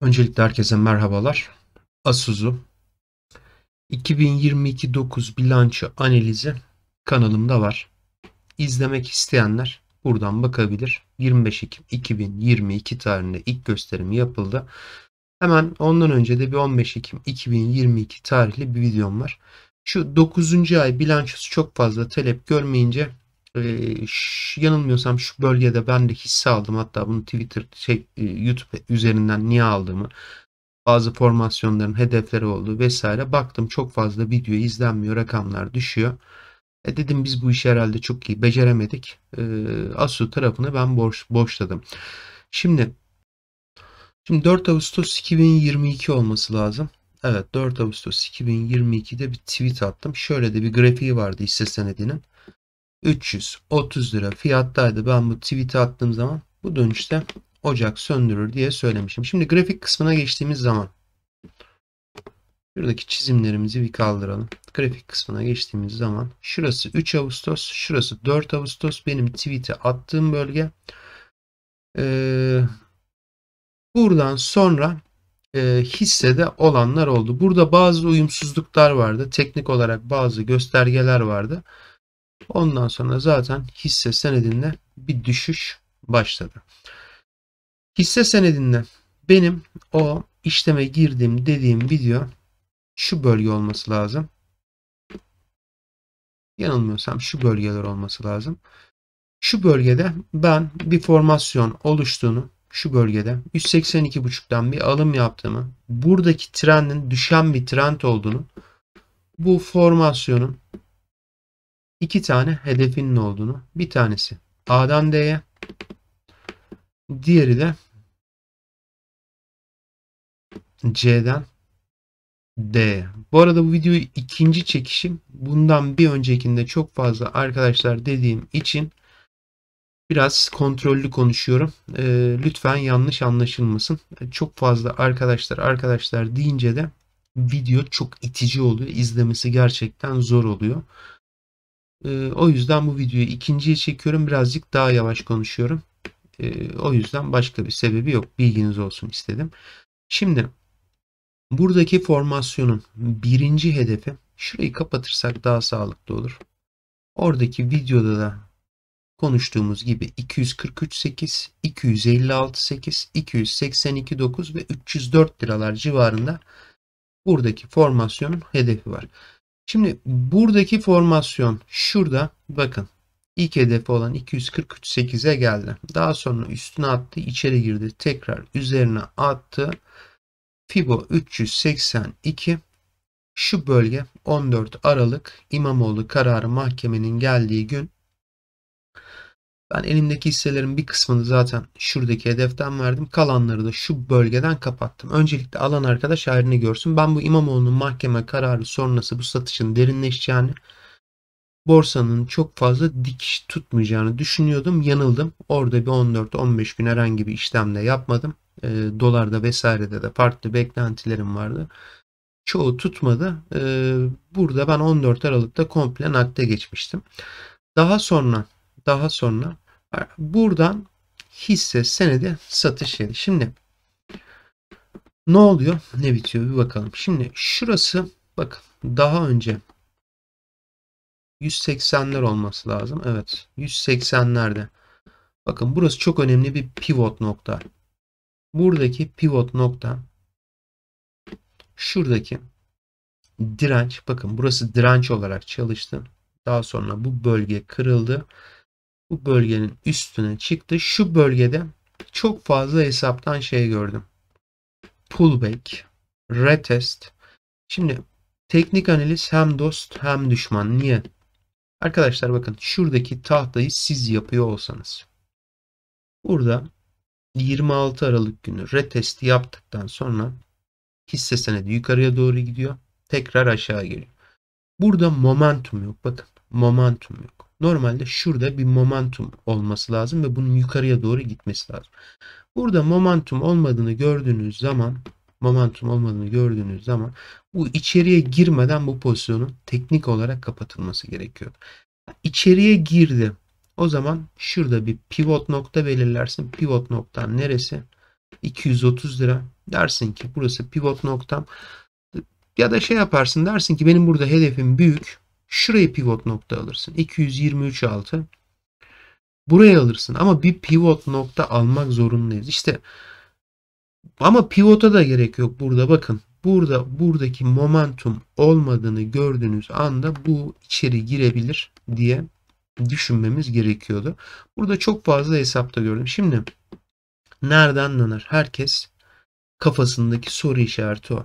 Öncelikle herkese merhabalar. Asus'u 2022 9 bilanço analizi kanalımda var. İzlemek isteyenler buradan bakabilir. 25 Ekim 2022 tarihinde ilk gösterimi yapıldı. Hemen ondan önce de bir 15 Ekim 2022 tarihli bir videom var. Şu 9. ay bilançosu çok fazla talep görmeyince ee, yanılmıyorsam şu bölgede ben de hisse aldım. Hatta bunu Twitter şey e, YouTube üzerinden niye aldığımı bazı formasyonların hedefleri olduğu vesaire. Baktım çok fazla video izlenmiyor, rakamlar düşüyor. E dedim biz bu işi herhalde çok iyi beceremedik. E, ee, Asu tarafını ben boş, boşladım. Şimdi şimdi 4 Ağustos 2022 olması lazım. Evet 4 Ağustos 2022'de bir tweet attım. Şöyle de bir grafiği vardı hisse senedinin. 330 lira fiyattaydı. Ben bu tweet'i attığım zaman bu dönüşte ocak söndürür diye söylemişim. Şimdi grafik kısmına geçtiğimiz zaman şuradaki çizimlerimizi bir kaldıralım. Grafik kısmına geçtiğimiz zaman şurası 3 Ağustos, şurası 4 Ağustos benim tweet'i attığım bölge. Ee, buradan sonra e, hissede olanlar oldu. Burada bazı uyumsuzluklar vardı. Teknik olarak bazı göstergeler vardı. Ondan sonra zaten hisse senedinde bir düşüş başladı. Hisse senedinde benim o işleme girdim dediğim video şu bölge olması lazım. Yanılmıyorsam şu bölgeler olması lazım. Şu bölgede ben bir formasyon oluştuğunu şu bölgede 182.5'tan bir alım yaptığımı, buradaki trendin düşen bir trend olduğunu, bu formasyonun iki tane hedefinin olduğunu. Bir tanesi A'dan D'ye. Diğeri de C'den D. Bu arada bu videoyu ikinci çekişim. Bundan bir öncekinde çok fazla arkadaşlar dediğim için biraz kontrollü konuşuyorum. E, lütfen yanlış anlaşılmasın. Çok fazla arkadaşlar arkadaşlar deyince de video çok itici oluyor. İzlemesi gerçekten zor oluyor. Ee, o yüzden bu videoyu ikinciye çekiyorum. Birazcık daha yavaş konuşuyorum. Ee, o yüzden başka bir sebebi yok. Bilginiz olsun istedim. Şimdi buradaki formasyonun birinci hedefi şurayı kapatırsak daha sağlıklı olur. Oradaki videoda da konuştuğumuz gibi 243.8, 256.8, 282.9 ve 304 liralar civarında buradaki formasyonun hedefi var. Şimdi buradaki formasyon şurada bakın ilk hedef olan 243.8'e geldi. Daha sonra üstüne attı içeri girdi tekrar üzerine attı. Fibo 382 şu bölge 14 Aralık İmamoğlu kararı mahkemenin geldiği gün ben elimdeki hisselerin bir kısmını zaten şuradaki hedeften verdim. Kalanları da şu bölgeden kapattım. Öncelikle alan arkadaş halini görsün. Ben bu İmamoğlu'nun mahkeme kararı sonrası bu satışın derinleşeceğini, borsanın çok fazla dikiş tutmayacağını düşünüyordum. Yanıldım. Orada bir 14-15 gün herhangi bir işlemle yapmadım. E, dolarda vesairede de farklı beklentilerim vardı. Çoğu tutmadı. E, burada ben 14 Aralık'ta komple nakde geçmiştim. Daha sonra daha sonra e, buradan hisse senedi satış yeri. Şimdi ne oluyor? Ne bitiyor? Bir bakalım. Şimdi şurası bakın daha önce 180'ler olması lazım. Evet 180'lerde. Bakın burası çok önemli bir pivot nokta. Buradaki pivot nokta şuradaki direnç bakın burası direnç olarak çalıştı. Daha sonra bu bölge kırıldı bu bölgenin üstüne çıktı. Şu bölgede çok fazla hesaptan şey gördüm. Pullback, retest. Şimdi teknik analiz hem dost hem düşman. Niye? Arkadaşlar bakın şuradaki tahtayı siz yapıyor olsanız. Burada 26 Aralık günü retesti yaptıktan sonra hisse senedi yukarıya doğru gidiyor. Tekrar aşağı geliyor. Burada momentum yok. Bakın momentum yok. Normalde şurada bir momentum olması lazım ve bunun yukarıya doğru gitmesi lazım. Burada momentum olmadığını gördüğünüz zaman momentum olmadığını gördüğünüz zaman bu içeriye girmeden bu pozisyonun teknik olarak kapatılması gerekiyor. İçeriye girdi. O zaman şurada bir pivot nokta belirlersin. Pivot noktan neresi? 230 lira. Dersin ki burası pivot noktam. Ya da şey yaparsın dersin ki benim burada hedefim büyük. Şurayı pivot nokta alırsın. 223.6 Buraya alırsın ama bir pivot nokta almak zorundayız. İşte ama pivota da gerek yok burada bakın. Burada buradaki momentum olmadığını gördüğünüz anda bu içeri girebilir diye düşünmemiz gerekiyordu. Burada çok fazla hesapta gördüm. Şimdi nereden anlar? Herkes kafasındaki soru işareti o.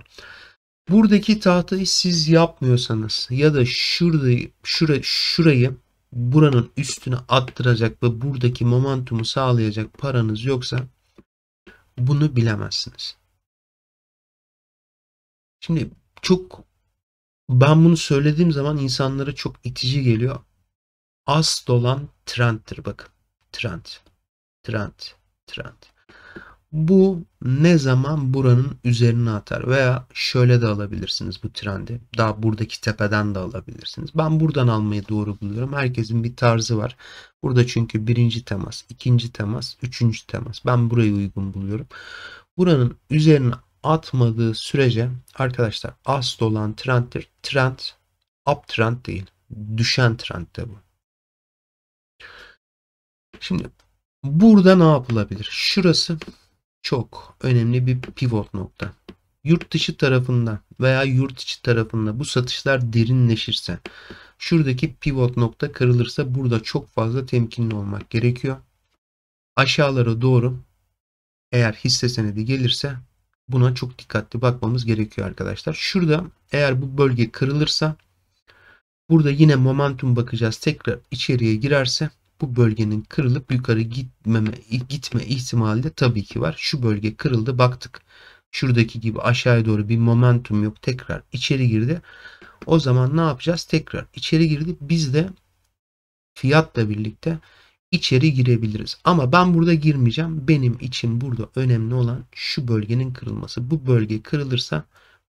Buradaki tahtayı siz yapmıyorsanız ya da şurayı, şurayı, şurayı buranın üstüne attıracak ve buradaki momentumu sağlayacak paranız yoksa bunu bilemezsiniz. Şimdi çok ben bunu söylediğim zaman insanlara çok itici geliyor. Asıl olan trendtir bakın. Trend. Trend. Trend. Bu ne zaman buranın üzerine atar veya şöyle de alabilirsiniz bu trendi. Daha buradaki tepeden de alabilirsiniz. Ben buradan almayı doğru buluyorum. Herkesin bir tarzı var. Burada çünkü birinci temas, ikinci temas, üçüncü temas. Ben burayı uygun buluyorum. Buranın üzerine atmadığı sürece arkadaşlar asıl olan trenddir. Trend uptrend değil. Düşen trend de bu. Şimdi burada ne yapılabilir? Şurası çok önemli bir pivot nokta. Yurt dışı tarafında veya yurt içi tarafında bu satışlar derinleşirse şuradaki pivot nokta kırılırsa burada çok fazla temkinli olmak gerekiyor. Aşağılara doğru eğer hisse senedi gelirse buna çok dikkatli bakmamız gerekiyor arkadaşlar. Şurada eğer bu bölge kırılırsa burada yine momentum bakacağız. Tekrar içeriye girerse bu bölgenin kırılıp yukarı gitmeme gitme ihtimali de tabii ki var. Şu bölge kırıldı baktık. Şuradaki gibi aşağıya doğru bir momentum yok. Tekrar içeri girdi. O zaman ne yapacağız? Tekrar içeri girdi. Biz de fiyatla birlikte içeri girebiliriz. Ama ben burada girmeyeceğim. Benim için burada önemli olan şu bölgenin kırılması. Bu bölge kırılırsa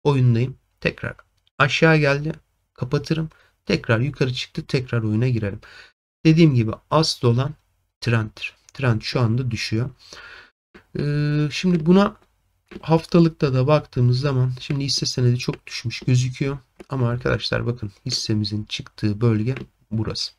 oyundayım. Tekrar aşağı geldi. Kapatırım. Tekrar yukarı çıktı. Tekrar oyuna girelim. Dediğim gibi asıl olan trendtir. Trend şu anda düşüyor. Ee, şimdi buna haftalıkta da baktığımız zaman şimdi hisse senedi çok düşmüş gözüküyor. Ama arkadaşlar bakın hissemizin çıktığı bölge burası.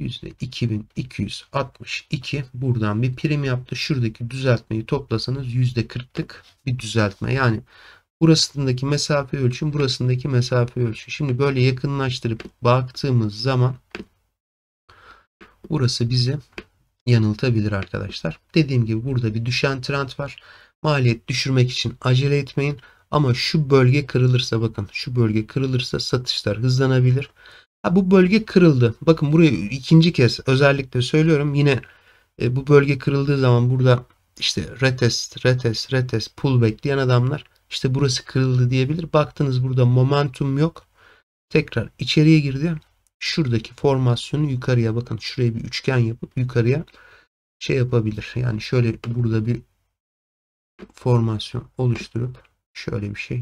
%2262 buradan bir prim yaptı. Şuradaki düzeltmeyi toplasanız %40'lık bir düzeltme. Yani Burasındaki mesafe ölçüm, burasındaki mesafe ölçüm. Şimdi böyle yakınlaştırıp baktığımız zaman burası bizi yanıltabilir arkadaşlar. Dediğim gibi burada bir düşen trend var. Maliyet düşürmek için acele etmeyin. Ama şu bölge kırılırsa bakın şu bölge kırılırsa satışlar hızlanabilir. Ha, bu bölge kırıldı. Bakın buraya ikinci kez özellikle söylüyorum. Yine e, bu bölge kırıldığı zaman burada işte retest, retest, retest, pullback diyen adamlar işte burası kırıldı diyebilir. Baktınız burada momentum yok. Tekrar içeriye girdi. Şuradaki formasyonu yukarıya bakın. Şuraya bir üçgen yapıp yukarıya şey yapabilir. Yani şöyle burada bir formasyon oluşturup şöyle bir şey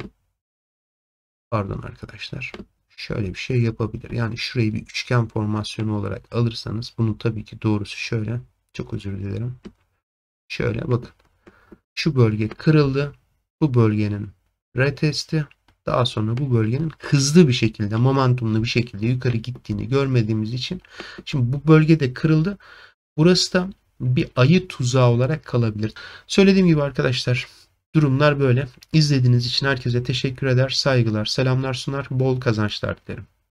pardon arkadaşlar şöyle bir şey yapabilir. Yani şurayı bir üçgen formasyonu olarak alırsanız bunu tabii ki doğrusu şöyle çok özür dilerim. Şöyle bakın. Şu bölge kırıldı bu bölgenin retesti daha sonra bu bölgenin hızlı bir şekilde momentumlu bir şekilde yukarı gittiğini görmediğimiz için şimdi bu bölgede kırıldı. Burası da bir ayı tuzağı olarak kalabilir. Söylediğim gibi arkadaşlar durumlar böyle. İzlediğiniz için herkese teşekkür eder, saygılar, selamlar sunar, bol kazançlar dilerim.